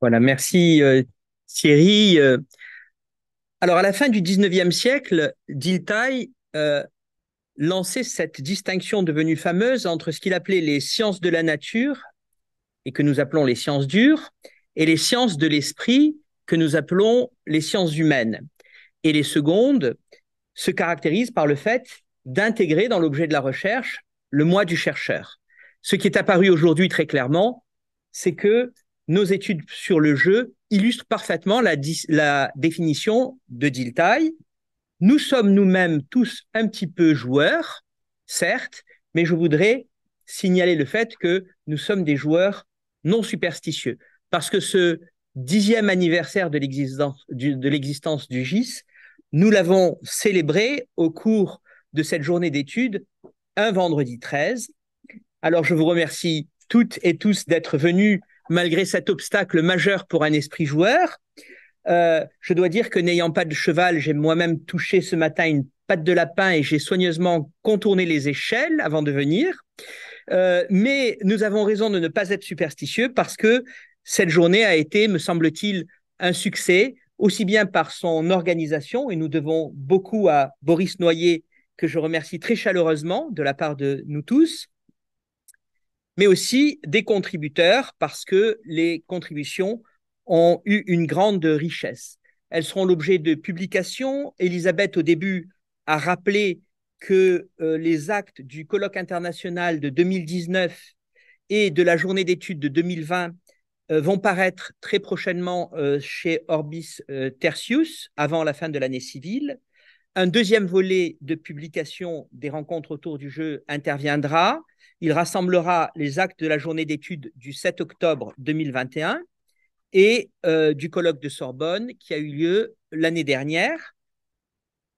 Voilà, merci euh, Thierry. Euh. Alors à la fin du 19e siècle, Diltaï euh, lançait cette distinction devenue fameuse entre ce qu'il appelait les sciences de la nature, et que nous appelons les sciences dures, et les sciences de l'esprit, que nous appelons les sciences humaines. Et les secondes se caractérisent par le fait d'intégrer dans l'objet de la recherche le moi du chercheur, ce qui est apparu aujourd'hui très clairement c'est que nos études sur le jeu illustrent parfaitement la, définition de Diltai. Nous sommes nous-mêmes tous un petit peu joueurs, certes, mais je voudrais signaler le fait que nous sommes des joueurs non superstitieux. Parce que ce dixième anniversaire de l'existence du, du, GIS, nous l'avons célébré au cours de cette journée d'études un vendredi 13. Alors je vous remercie toutes et tous d'être venus malgré cet obstacle majeur pour un esprit joueur. Euh, je dois dire que n'ayant pas de cheval, j'ai moi-même touché ce matin une patte de lapin et j'ai soigneusement contourné les échelles avant de venir. Euh, mais nous avons raison de ne pas être superstitieux parce que cette journée a été, me semble-t-il, un succès, aussi bien par son organisation, et nous devons beaucoup à Boris Noyer, que je remercie très chaleureusement de la part de nous tous, mais aussi des contributeurs parce que les contributions ont eu une grande richesse. Elles seront l'objet de publications. Elisabeth, au début, a rappelé que euh, les actes du colloque international de 2019 et de la journée d'études de 2020 euh, vont paraître très prochainement euh, chez Orbis Tertius, avant la fin de l'année civile. Un deuxième volet de publication des rencontres autour du jeu interviendra. Il rassemblera les actes de la journée d'études du 7 octobre 2021 et euh, du colloque de Sorbonne qui a eu lieu l'année dernière.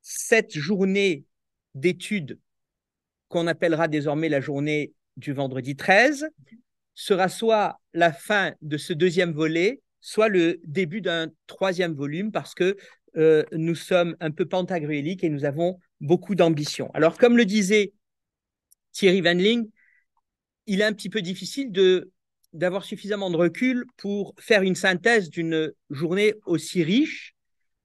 Cette journée d'études qu'on appellera désormais la journée du vendredi 13 sera soit la fin de ce deuxième volet, soit le début d'un troisième volume parce que euh, nous sommes un peu pantagruéliques et nous avons beaucoup d'ambition. Alors, comme le disait Thierry Vanling, il est un petit peu difficile de d'avoir suffisamment de recul pour faire une synthèse d'une journée aussi riche,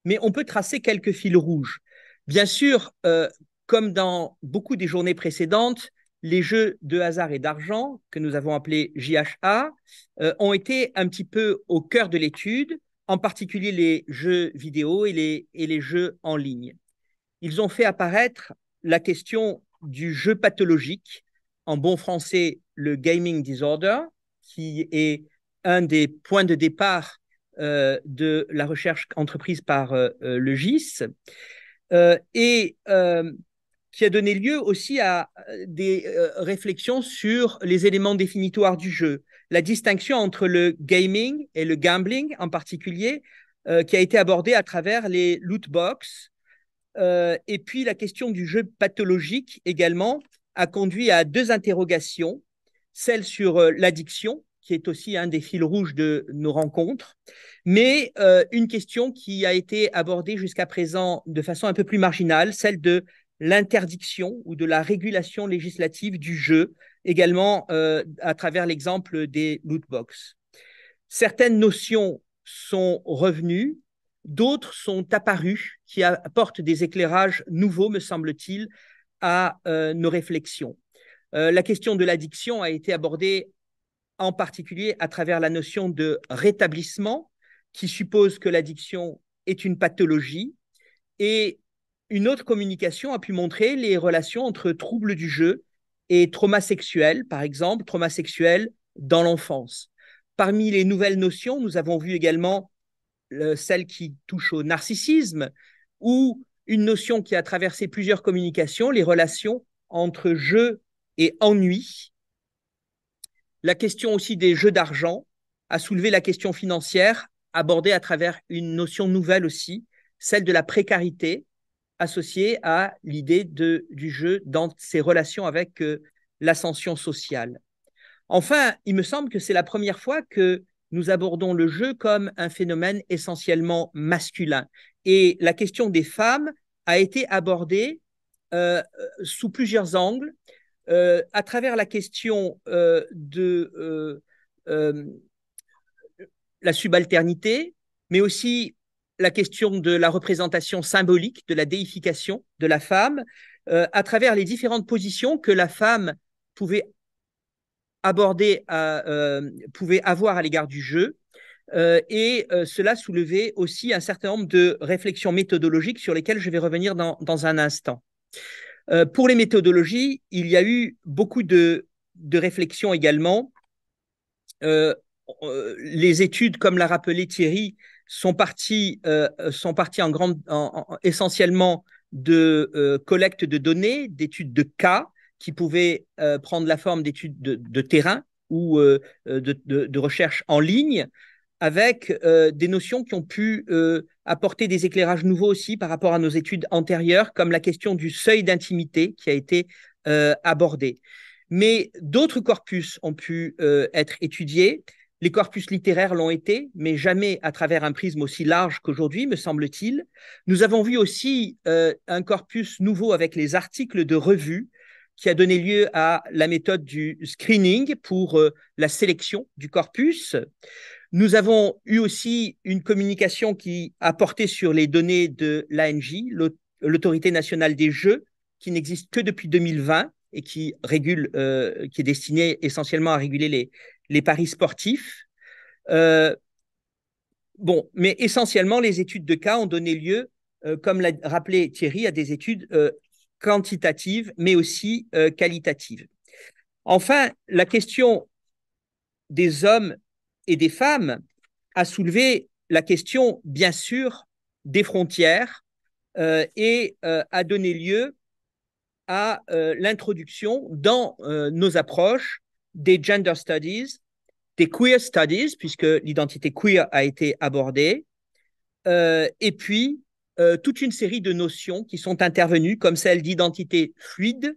mais on peut tracer quelques fils rouges. Bien sûr, euh, comme dans beaucoup des journées précédentes, les jeux de hasard et d'argent, que nous avons appelés JHA, euh, ont été un petit peu au cœur de l'étude, en particulier les jeux vidéo et les, et les jeux en ligne. Ils ont fait apparaître la question du jeu pathologique, en bon français le gaming disorder, qui est un des points de départ euh, de la recherche entreprise par euh, euh, le GIS, et qui a donné lieu aussi à des réflexions sur les éléments définitoires du jeu, la distinction entre le gaming et le gambling en particulier, qui a été abordée à travers les loot box, et puis la question du jeu pathologique également a conduit à deux interrogations celle sur euh, l'addiction, qui est aussi un des fils rouges de nos rencontres, mais euh, une question qui a été abordée jusqu'à présent de façon un peu plus marginale, celle de l'interdiction ou de la régulation législative du jeu, également euh, à travers l'exemple des loot lootbox. Certaines notions sont revenues, d'autres sont apparues, qui apportent des éclairages nouveaux, me semble-t-il, à nos réflexions. Euh, la question de l'addiction a été abordée en particulier à travers la notion de rétablissement, qui suppose que l'addiction est une pathologie. Et une autre communication a pu montrer les relations entre troubles du jeu et trauma sexuel, par exemple, trauma sexuel dans l'enfance. Parmi les nouvelles notions, nous avons vu également celle qui touche au narcissisme, ou une notion qui a traversé plusieurs communications, les relations entre jeu et ennui. La question aussi des jeux d'argent a soulevé la question financière abordée à travers une notion nouvelle aussi, celle de la précarité associée à l'idée du jeu dans ses relations avec euh, l'ascension sociale. Enfin, il me semble que c'est la première fois que nous abordons le jeu comme un phénomène essentiellement masculin. Et la question des femmes a été abordée euh, euh, sous plusieurs angles euh, à travers la question euh, de euh, la subalternité, mais aussi la question de la représentation symbolique, de la déification de la femme, à travers les différentes positions que la femme pouvait aborder, à, pouvait avoir à l'égard du jeu, et cela soulevait aussi un certain nombre de réflexions méthodologiques sur lesquelles je vais revenir dans, dans un instant. Euh, pour les méthodologies, il y a eu beaucoup de, réflexions également. Euh, euh, les études, comme l'a rappelé Thierry, sont parties, sont parties en grande, essentiellement de collecte de données, d'études de cas qui pouvaient prendre la forme d'études de, terrain ou de, de, recherche en ligne avec euh, des notions qui ont pu euh, apporter des éclairages nouveaux aussi par rapport à nos études antérieures, comme la question du seuil d'intimité qui a été euh, abordée. Mais d'autres corpus ont pu être étudiés. Les corpus littéraires l'ont été, mais jamais à travers un prisme aussi large qu'aujourd'hui, me semble-t-il. Nous avons vu aussi un corpus nouveau avec les articles de revue qui a donné lieu à la méthode du screening pour la sélection du corpus. Nous avons eu aussi une communication qui a porté sur les données de l'ANJ, l'autorité nationale des jeux, qui n'existe que depuis 2020 et qui régule, euh, qui est destinée essentiellement à réguler les, paris sportifs. Euh, bon, mais essentiellement, les études de cas ont donné lieu, euh, comme l'a rappelé Thierry, à des études quantitatives, mais aussi qualitatives. Enfin, la question des hommes et des femmes a soulevé la question, bien sûr, des frontières euh, et a euh, donné lieu à euh, l'introduction dans nos approches des gender studies, des queer studies, puisque l'identité queer a été abordée, et puis toute une série de notions qui sont intervenues, comme celle d'identité fluide,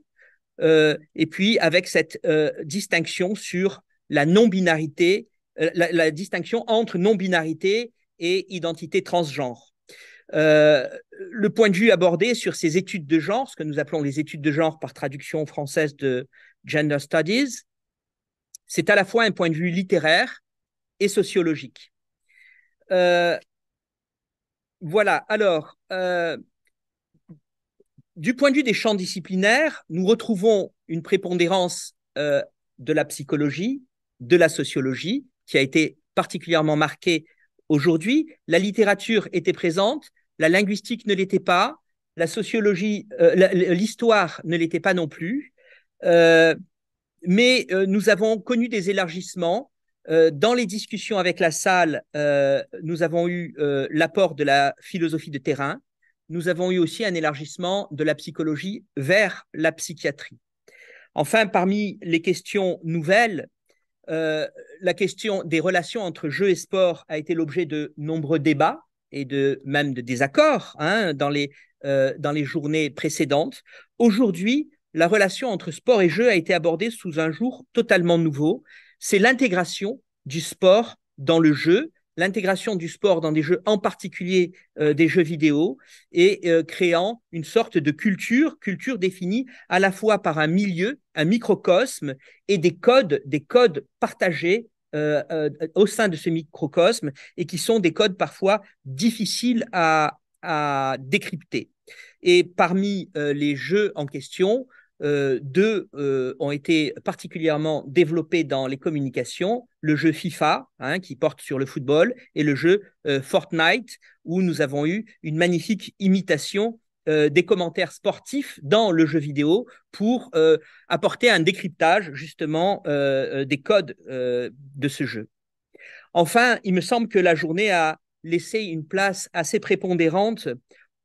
et puis avec cette distinction sur la non-binarité la, distinction entre non-binarité et identité transgenre. Euh, le point de vue abordé sur ces études de genre, ce que nous appelons les études de genre par traduction française de Gender Studies, c'est à la fois un point de vue littéraire et sociologique. Euh, voilà, alors, euh, du point de vue des champs disciplinaires, nous retrouvons une prépondérance de la psychologie, de la sociologie, qui a été particulièrement marqué aujourd'hui. La littérature était présente, la linguistique ne l'était pas, la sociologie, euh, l'histoire ne l'était pas non plus. Euh, mais euh, nous avons connu des élargissements. dans les discussions avec la salle, nous avons eu l'apport de la philosophie de terrain. Nous avons eu aussi un élargissement de la psychologie vers la psychiatrie. Enfin, parmi les questions nouvelles, euh, la question des relations entre jeu et sport a été l'objet de nombreux débats et de même de désaccords hein, dans, les, euh, dans les journées précédentes. Aujourd'hui, la relation entre sport et jeu a été abordée sous un jour totalement nouveau. C'est l'intégration du sport dans le jeu, l'intégration du sport dans des jeux, en particulier euh, des jeux vidéo, et euh, créant une sorte de culture, culture définie à la fois par un milieu, un microcosme, et des codes, des codes partagés euh, au sein de ce microcosme, et qui sont des codes parfois difficiles à décrypter. Et parmi les jeux en question, euh, deux euh, ont été particulièrement développés dans les communications, le jeu FIFA, hein, qui porte sur le football, et le jeu euh, Fortnite, où nous avons eu une magnifique imitation des commentaires sportifs dans le jeu vidéo pour apporter un décryptage justement des codes de ce jeu. Enfin, il me semble que la journée a laissé une place assez prépondérante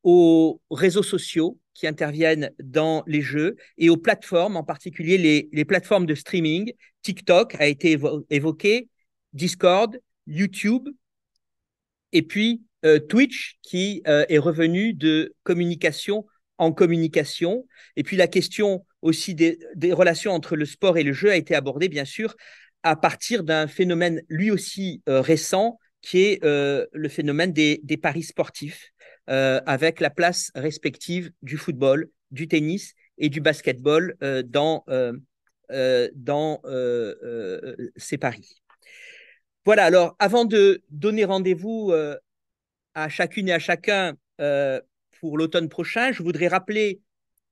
aux réseaux sociaux qui interviennent dans les jeux et aux plateformes, en particulier les, plateformes de streaming. TikTok a été évoqué, Discord, YouTube, et puis euh, Twitch qui euh, est revenu de communication en communication. Et puis la question aussi des, relations entre le sport et le jeu a été abordée, bien sûr, à partir d'un phénomène lui aussi euh, récent, qui est le phénomène des paris sportifs euh, avec la place respective du football, du tennis et du basketball euh, dans, euh, dans ces paris. Voilà, alors avant de donner rendez-vous à chacune et à chacun pour l'automne prochain, je voudrais rappeler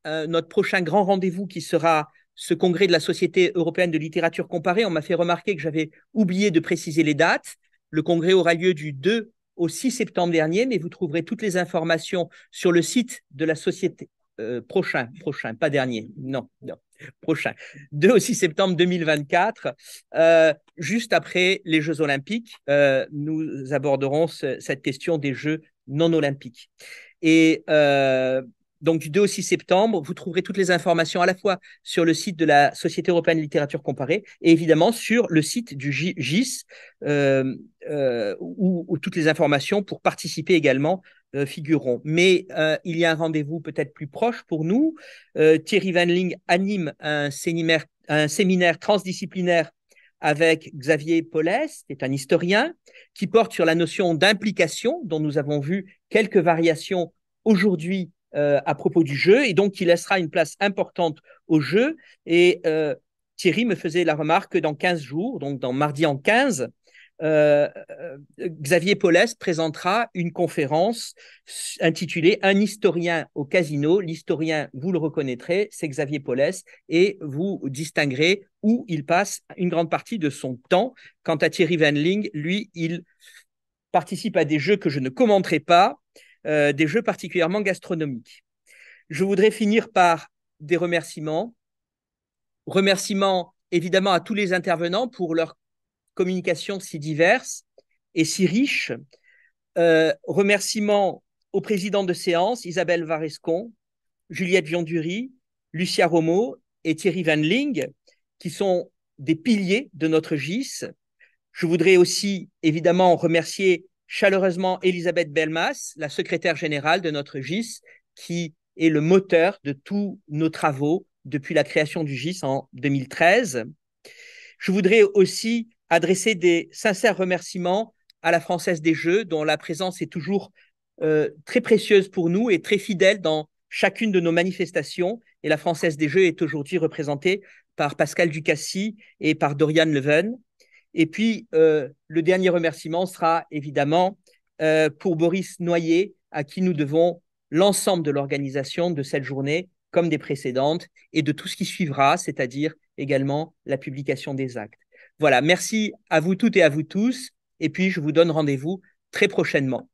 notre prochain grand rendez-vous qui sera ce congrès de la Société européenne de littérature comparée. On m'a fait remarquer que j'avais oublié de préciser les dates. Le congrès aura lieu du 2 au 6 septembre dernier, mais vous trouverez toutes les informations sur le site de la société. Euh, prochain, prochain, pas dernier, non, non, prochain, 2 au 6 septembre 2024, euh, juste après les Jeux olympiques, euh, nous aborderons cette question des Jeux non olympiques. Et donc du 2 au 6 septembre, vous trouverez toutes les informations à la fois sur le site de la Société européenne de littérature comparée et évidemment sur le site du GIS euh, euh, où, toutes les informations pour participer également euh, figureront. Mais il y a un rendez-vous peut-être plus proche pour nous. Thierry Vanling anime un séminaire, un séminaire transdisciplinaire avec Xavier Paulès, qui est un historien, qui porte sur la notion d'implication, dont nous avons vu quelques variations aujourd'hui euh, à propos du jeu et donc qui laissera une place importante au jeu. Et euh, Thierry me faisait la remarque que dans 15 jours, donc dans mardi en 15, euh, Xavier Paulès présentera une conférence intitulée Un historien au casino. L'historien, vous le reconnaîtrez, c'est Xavier Paulès, et vous distinguerez où il passe une grande partie de son temps. Quant à Thierry Vanling, lui, il participe à des jeux que je ne commenterai pas, euh, des jeux particulièrement gastronomiques. Je voudrais finir par des remerciements. Remerciements évidemment à tous les intervenants pour leur communication si diverse et si riche. Euh, remerciements au président de séance, Isabelle Varescon, Juliette Viandury, Lucia Romo et Thierry Van Ling, qui sont des piliers de notre GIS. Je voudrais aussi évidemment remercier chaleureusement Elisabeth Belmas, la secrétaire générale de notre GIS, qui est le moteur de tous nos travaux depuis la création du GIS en 2013. Je voudrais aussi adresser des sincères remerciements à la Française des Jeux, dont la présence est toujours euh, très précieuse pour nous et très fidèle dans chacune de nos manifestations. Et la Française des Jeux est aujourd'hui représentée par Pascal Ducassi et par Dorian Leven. Et puis, euh, le dernier remerciement sera évidemment euh, pour Boris Noyer, à qui nous devons l'ensemble de l'organisation de cette journée, comme des précédentes, et de tout ce qui suivra, c'est-à-dire également la publication des actes. Voilà, merci à vous toutes et à vous tous, et puis je vous donne rendez-vous très prochainement.